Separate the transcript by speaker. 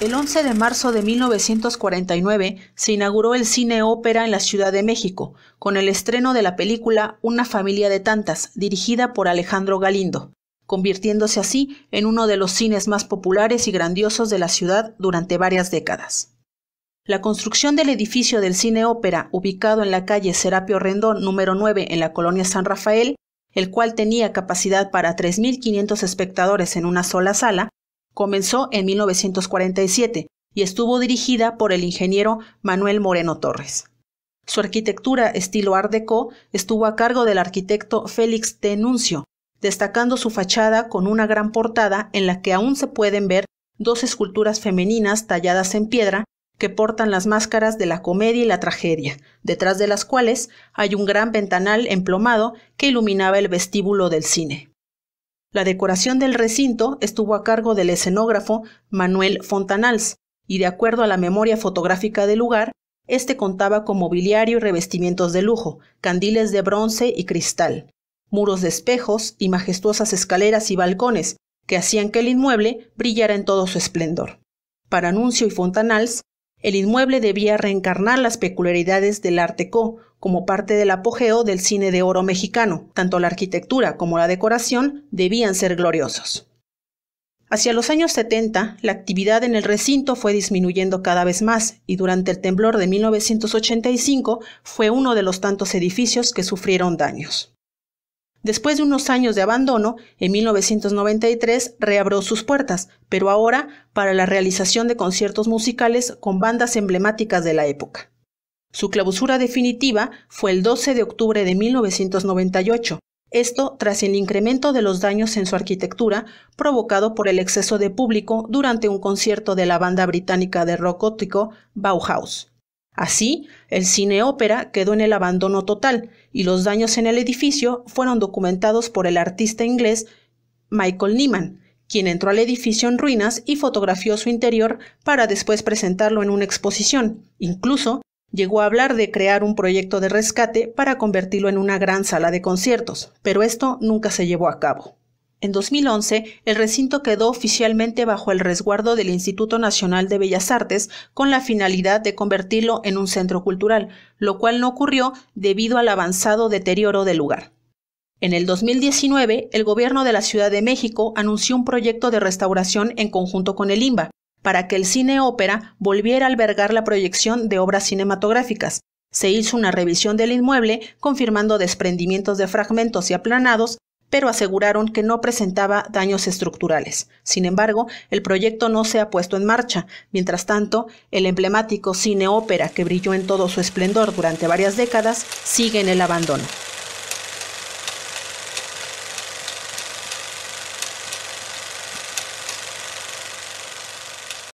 Speaker 1: El 11 de marzo de 1949 se inauguró el Cine Ópera en la Ciudad de México, con el estreno de la película Una familia de tantas, dirigida por Alejandro Galindo, convirtiéndose así en uno de los cines más populares y grandiosos de la ciudad durante varias décadas. La construcción del edificio del Cine Ópera, ubicado en la calle Serapio Rendón número 9 en la colonia San Rafael, el cual tenía capacidad para 3.500 espectadores en una sola sala, Comenzó en 1947 y estuvo dirigida por el ingeniero Manuel Moreno Torres. Su arquitectura estilo Art Deco estuvo a cargo del arquitecto Félix Nuncio, destacando su fachada con una gran portada en la que aún se pueden ver dos esculturas femeninas talladas en piedra que portan las máscaras de la comedia y la tragedia, detrás de las cuales hay un gran ventanal emplomado que iluminaba el vestíbulo del cine. La decoración del recinto estuvo a cargo del escenógrafo Manuel Fontanals, y de acuerdo a la memoria fotográfica del lugar, este contaba con mobiliario y revestimientos de lujo, candiles de bronce y cristal, muros de espejos y majestuosas escaleras y balcones que hacían que el inmueble brillara en todo su esplendor. Para Anuncio y Fontanals, el inmueble debía reencarnar las peculiaridades del arte Co como parte del apogeo del cine de oro mexicano. Tanto la arquitectura como la decoración debían ser gloriosos. Hacia los años 70, la actividad en el recinto fue disminuyendo cada vez más y durante el temblor de 1985 fue uno de los tantos edificios que sufrieron daños. Después de unos años de abandono, en 1993 reabrió sus puertas, pero ahora para la realización de conciertos musicales con bandas emblemáticas de la época. Su clausura definitiva fue el 12 de octubre de 1998, esto tras el incremento de los daños en su arquitectura provocado por el exceso de público durante un concierto de la banda británica de rock óptico Bauhaus. Así, el cine ópera quedó en el abandono total y los daños en el edificio fueron documentados por el artista inglés Michael Neiman, quien entró al edificio en ruinas y fotografió su interior para después presentarlo en una exposición. Incluso llegó a hablar de crear un proyecto de rescate para convertirlo en una gran sala de conciertos, pero esto nunca se llevó a cabo. En 2011, el recinto quedó oficialmente bajo el resguardo del Instituto Nacional de Bellas Artes con la finalidad de convertirlo en un centro cultural, lo cual no ocurrió debido al avanzado deterioro del lugar. En el 2019, el gobierno de la Ciudad de México anunció un proyecto de restauración en conjunto con el IMBA para que el cine ópera volviera a albergar la proyección de obras cinematográficas. Se hizo una revisión del inmueble, confirmando desprendimientos de fragmentos y aplanados, pero aseguraron que no presentaba daños estructurales. Sin embargo, el proyecto no se ha puesto en marcha. Mientras tanto, el emblemático cine ópera que brilló en todo su esplendor durante varias décadas sigue en el abandono.